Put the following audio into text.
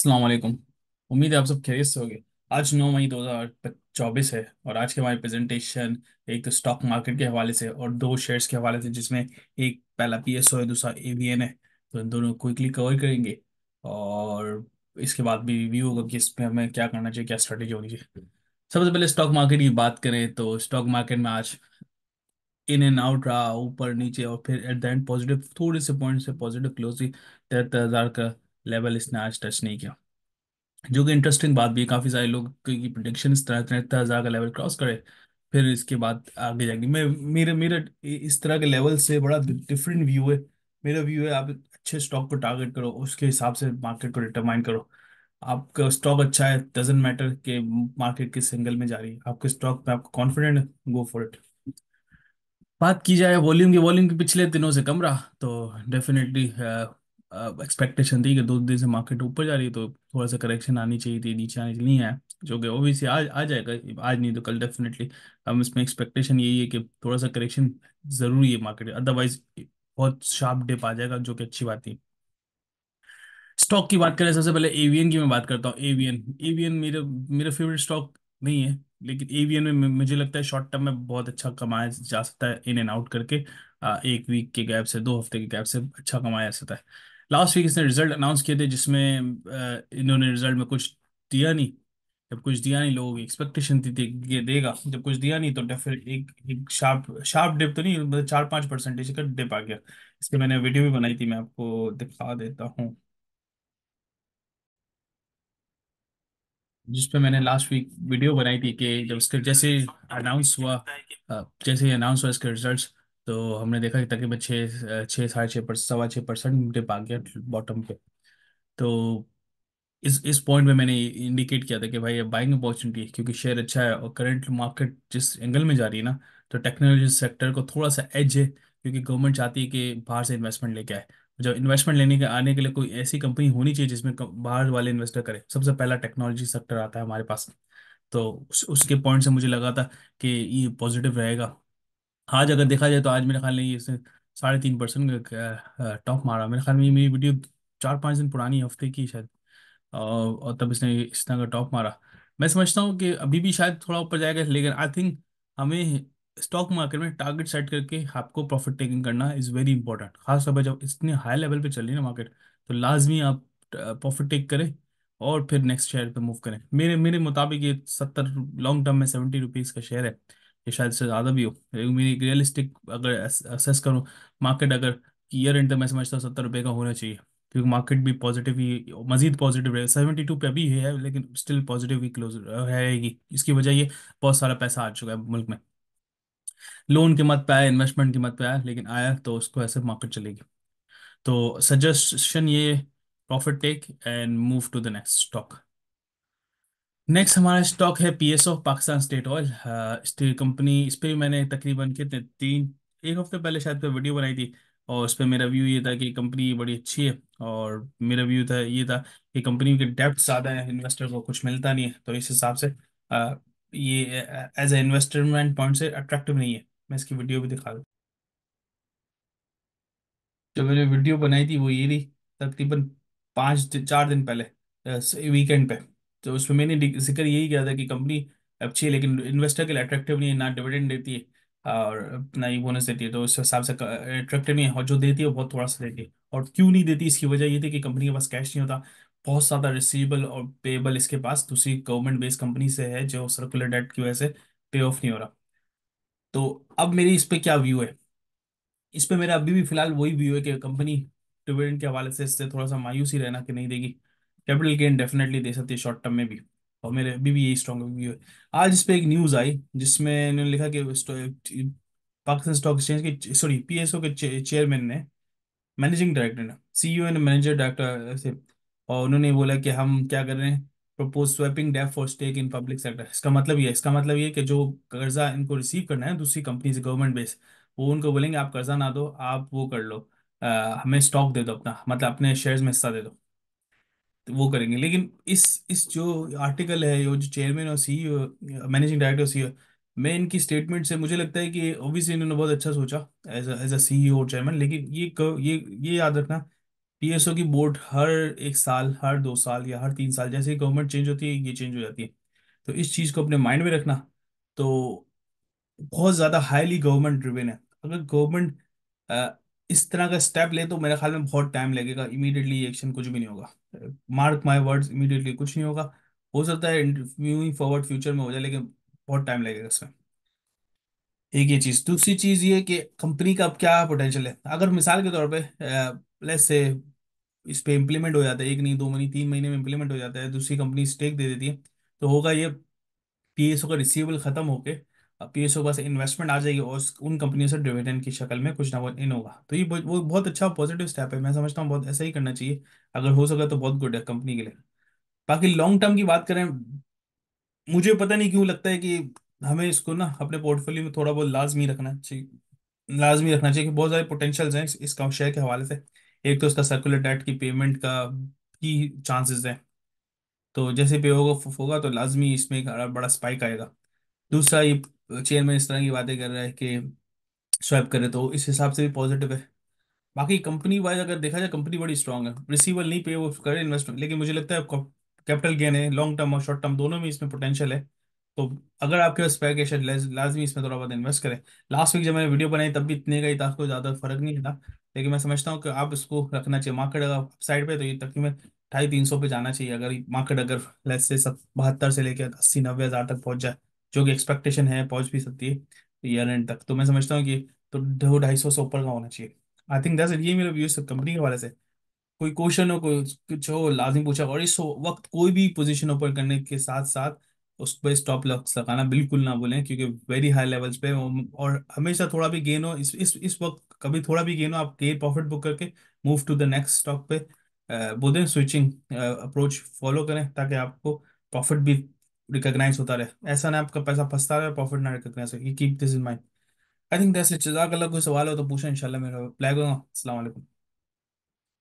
अस्सलाम वालेकुम उम्मीद है आप सब खैरियत से होंगे आज 9 मई 2024 है और आज के हमारे प्रेजेंटेशन एक तो स्टॉक मार्केट के हवाले से और दो शेयर्स के हवाले से जिसमें एक पहला पीएसओ है दूसरा एवीएन है तो इन दोनों क्विकली कवर करेंगे और इसके बाद भी रिव्यू होगा कि इसमें हमें क्या करना चाहिए क्या स्ट्रेटेजी होनी चाहिए सबसे पहले स्टॉक मार्केट की बात करें तो स्टॉक मार्केट में आज इन एंड आउट रहा ऊपर नीचे और फिर एट द एंड पॉजिटिव थोड़े से पॉइंट से पॉजिटिव क्लोजिंग तिहत्तर हज़ार का लेवल इसने आज टच नहीं किया जो कि इंटरेस्टिंग बात भी है काफ़ी सारे लोग क्योंकि प्रोडिक्शन इस तरह तिहत्तर हज़ार का लेवल क्रॉस करे फिर इसके बाद आगे जाएगी मैं मेरे मेरे इस तरह के लेवल से बड़ा डिफरेंट व्यू है मेरा व्यू है आप अच्छे स्टॉक को टारगेट करो उसके हिसाब से मार्केट को डिटरमाइन करो आपका स्टॉक अच्छा है डजेंट मैटर के मार्केट के सिंगल में जा रही है आपके स्टॉक में आपको कॉन्फिडेंट है गो फॉर इट बात की जाए वॉल्यूम की वॉल्यूम की पिछले दिनों से कम रहा तो डेफिनेटली एक्सपेक्टेशन थी कि दो दिन से मार्केट ऊपर जा रही है तो थोड़ा सा करेक्शन आनी चाहिए थी नीचे आनी नहीं आया जो कि ओबियसली आज आ जाएगा आज नहीं तो कल डेफिनेटली हम इसमें एक्सपेक्टेशन यही है कि थोड़ा सा करेक्शन ज़रूरी है मार्केट अदरवाइज बहुत शार्प डिप आ जाएगा जो कि अच्छी बात थी स्टॉक की बात करें सबसे पहले एवियन की मैं बात करता हूँ एवियन एवियन मेरा मेरा फेवरेट स्टॉक नहीं है लेकिन एवियन में मुझे लगता है शॉर्ट टर्म में बहुत अच्छा कमाया जा सकता है इन एंड आउट करके आ, एक वीक के गैप से दो हफ्ते के गैप से अच्छा कमाया जा सकता है लास्ट वीक इसने रिजल्ट अनाउंस किए थे जिसमें इन्होंने रिजल्ट में कुछ दिया नहीं जब कुछ दिया नहीं लोगों की एक्सपेक्टेशन थी ये देगा जब कुछ दिया नहीं तो डेफिनेट एक एक शार्प शार्प डिप तो नहीं मतलब चार पाँच परसेंटेज का डिप आ गया इसके मैंने वीडियो भी बनाई थी मैं आपको दिखा देता हूँ जिसपे मैंने लास्ट वीक वीडियो बनाई थी कि जब इसका जैसे अनाउंस हुआ जैसे अनाउंस हुआ इसके रिजल्ट्स तो हमने देखा कि तकरीबन छः छः साढ़े छः परसेंट सवा छः परसेंट डिप आ गया बॉटम पे तो इस इस पॉइंट में मैंने इंडिकेट किया था कि भाई बाइंग अपॉर्चुनिटी है क्योंकि शेयर अच्छा है और करंट मार्केट जिस एंगल में जा रही है ना तो टेक्नोलॉजी सेक्टर को थोड़ा सा एज है क्योंकि गवर्नमेंट चाहती है कि बाहर से इन्वेस्टमेंट लेके आए जब इन्वेस्टमेंट लेने के आने के लिए कोई ऐसी कंपनी होनी चाहिए जिसमें बाहर वाले इन्वेस्टर करें सबसे पहला टेक्नोलॉजी सेक्टर आता है हमारे पास तो उस, उसके पॉइंट से मुझे लगा था कि ये पॉजिटिव रहेगा आज अगर देखा जाए तो आज मेरे ख्याल में ये साढ़े तीन परसेंट का टॉप मारा मेरे ख्याल में ये मेरी वीडियो चार पाँच दिन पुरानी हफ्ते की शायद और तब इसने इस तरह का टॉप मारा मैं समझता हूँ कि अभी भी शायद थोड़ा ऊपर जाएगा लेकिन आई थिंक हमें स्टॉक मार्केट में टारगेट सेट करके आपको प्रॉफिट टेकिंग करना इज़ वेरी इंपॉर्टेंट खास तौर पर जब इतने हाई लेवल पे चल रही है ना मार्केट तो लाजमी आप प्रॉफिट टेक करें और फिर नेक्स्ट शेयर पे मूव करें मेरे मेरे मुताबिक ये सत्तर लॉन्ग टर्म में सेवेंटी रुपीज़ का शेयर है या शायद से ज़्यादा भी हो मेरी रियलिस्टिक अगर असेस करूँ मार्केट अगर ईयर एंड तक मैं समझता हूँ सत्तर रुपये का होना चाहिए क्योंकि मार्केट भी पॉजिटिव ही मजीद पॉजिटिव रहे सेवेंटी टू पे अभी है लेकिन स्टिल पॉजिटिव ही क्लोज रहेगी इसकी वजह ये बहुत सारा पैसा आ चुका है मुल्क में लोन के मत पे आया इन्वेस्टमेंट के मत पे आया लेकिन आया तो उसको ऐसे मार्केट चलेगी तो सजेशन ये profit take and move to the next stock next हमारा स्टॉक है S of Pakistan state oil steel company इस पर भी मैंने तकरीबन कितने तीन एक हफ्ते पहले शायद पे वीडियो बनाई थी और उस पर मेरा व्यू ये था कि कंपनी बड़ी अच्छी है और मेरा व्यू था ये था कि कंपनी के डेप्ट ज़्यादा है इन्वेस्टर को कुछ मिलता नहीं है तो इस हिसाब से आ, uh, ये एज ए इन्वेस्टमेंट पॉइंट से अट्रैक्टिव नहीं है मैं इसकी वीडियो भी दिखा दूँ जो मैंने वीडियो बनाई थी वो ये थी तकरीबन पाँच चार दिन पहले वीकेंड uh, पर तो उसमें मैंने जिक्र यही किया था कि कंपनी अच्छी है लेकिन इन्वेस्टर के लिए अट्रैक्टिव नहीं है ना डिविडेंड देती है और ना ही बोनस देती है तो उस हिसाब से अट्रैक्टिव नहीं है और जो देती है वो बहुत थोड़ा सा देती है और क्यों नहीं देती इसकी वजह ये थी कि कंपनी के पास कैश नहीं होता बहुत ज़्यादा रिसीवेबल और पेबल इसके पास दूसरी गवर्नमेंट बेस्ड कंपनी से है जो सर्कुलर डेट की वजह से पे ऑफ नहीं हो रहा तो अब मेरी इस पर क्या व्यू है इस पर मेरा अभी भी फिलहाल वही व्यू है कि कंपनी डिविडेंड के हवाले से इससे थोड़ा सा मायूसी रहना कि नहीं देगी कैपिटल गेन डेफिनेटली दे सकती है शॉर्ट टर्म में भी और मेरे अभी भी यही स्ट्रॉन्ग व्यू है आज इस पर एक न्यूज़ आई जिसमें इन्होंने लिखा कि पाकिस्तान स्टॉक एक्सचेंज के सॉरी पी के चेयरमैन ने मैनेजिंग डायरेक्टर ने ईओ e ने मैनेजर डायरेक्टर से और उन्होंने बोला कि हम क्या कर रहे हैं propose swapping debt for stake in public sector इसका मतलब ये इसका मतलब ये कि जो कर्जा इनको रिसीव करना है दूसरी कंपनी से गवर्नमेंट बेस वो उनको बोलेंगे आप कर्जा ना दो आप वो कर लो आ, हमें स्टॉक दे दो अपना मतलब अपने शेयर्स में हिस्सा दे दो वो करेंगे लेकिन इस इस जो आर्टिकल है जो चेयरमैन और सीईओ मैनेजिंग डायरेक्टर सीईओ मैं इनकी स्टेटमेंट से मुझे लगता है कि ऑब्वियसली इन्होंने बहुत अच्छा सोचा एज एज अ सीईओ और चेयरमैन लेकिन ये ये ये याद रखना पीएसओ की बोर्ड हर एक साल हर दो साल या हर तीन साल जैसे गवर्नमेंट चेंज होती है ये चेंज हो जाती है तो इस चीज़ को अपने माइंड में रखना तो बहुत ज़्यादा हाईली गवर्नमेंट ड्रिवेन है अगर गवर्नमेंट इस तरह का स्टेप ले तो मेरे ख्याल में बहुत टाइम लगेगा इमीडिएटली एक्शन कुछ भी नहीं होगा मार्क माय वर्ड्स इमीडिएटली कुछ नहीं होगा हो सकता है इंटरव्यूइंग फॉरवर्ड फ्यूचर में हो जाए लेकिन बहुत टाइम लगेगा इसमें एक ये चीज़ दूसरी चीज़ ये कि कंपनी का अब क्या पोटेंशियल है अगर मिसाल के तौर पर प्लस से इस पर इम्प्लीमेंट हो जाता है एक नहीं दो महीने तीन महीने में इम्प्लीमेंट हो जाता है दूसरी कंपनी स्टेक दे देती है तो होगा ये पी एस का रिसीवेबल ख़त्म होकर पीएसओ बस इन्वेस्टमेंट आ जाएगी और उन कंपनियों से डिविडेंड की शक्ल में कुछ ना कुछ इन होगा तो ये वो बहुत अच्छा पॉजिटिव स्टेप है मैं समझता हूँ बहुत ऐसा ही करना चाहिए अगर हो सका तो बहुत गुड है कंपनी के लिए बाकी लॉन्ग टर्म की बात करें मुझे पता नहीं क्यों लगता है कि हमें इसको ना अपने पोर्टफोलियो में थोड़ा बहुत लाजमी रखना चाहिए लाजमी रखना चाहिए कि बहुत सारे पोटेंशियल्स हैं इस शेयर के हवाले से एक तो उसका सर्कुलर डेट की पेमेंट का की चांसेस हैं तो जैसे पे होगा होगा तो लाजमी इसमें एक बड़ा स्पाइक आएगा दूसरा ये चेयरमैन इस तरह की बातें कर रहा है कि स्वैप करे तो इस हिसाब से भी पॉजिटिव है बाकी कंपनी वाइज अगर देखा जाए कंपनी बड़ी स्ट्रांग है रिसीवल नहीं पे वो करे इन्वेस्टमेंट लेकिन मुझे लगता है कैपिटल गेन है लॉन्ग टर्म और शॉर्ट टर्म दोनों में इसमें पोटेंशियल है तो अगर आपके पास स्पैर कैश है लाजमी इसमें थोड़ा बहुत इन्वेस्ट करें लास्ट वीक जब मैंने वीडियो बनाई तब भी इतने का ही था ज़्यादा फर्क नहीं था लेकिन मैं समझता हूँ कि आप इसको रखना चाहिए मार्केट अगर साइड पे तो ये में ढाई तीन सौ पे जाना चाहिए अगर मार्केट अगर लेस से सब बहत्तर से लेकर अस्सी नब्बे हज़ार तक पहुँच जाए जो कि एक्सपेक्टेशन है पहुंच भी सकती है ईयर एंड तक तो मैं समझता हूँ कि तो दो ढाई सौ से ऊपर का होना चाहिए आई थिंक दस ये मेरा व्यू कंपनी के हवाले से कोई क्वेश्चन हो कोई कुछ हो लाजिम पूछा और इस वक्त कोई भी पोजिशन ओपन करने के साथ साथ उस पर स्टॉप लॉस लगाना बिल्कुल ना बोलें क्योंकि वेरी हाई लेवल्स पे और हमेशा थोड़ा भी गेन हो इस इस इस वक्त कभी थोड़ा भी गेन हो आप गेन प्रॉफिट बुक करके move to the next stock पे बोलें स्विचिंग अप्रोच फॉलो करें ताकि आपको प्रॉफिट भी रिकोगनाइज होता रहे ऐसा ना आपका पैसा फंसता रहे प्रॉफिट ना रिकोगनाइज हो keep this in mind I think that's it जजाक कोई सवाल हो तो पूछें इंशाल्लाह मेरा रिप्लाई होगा अस्सलाम वालेकुम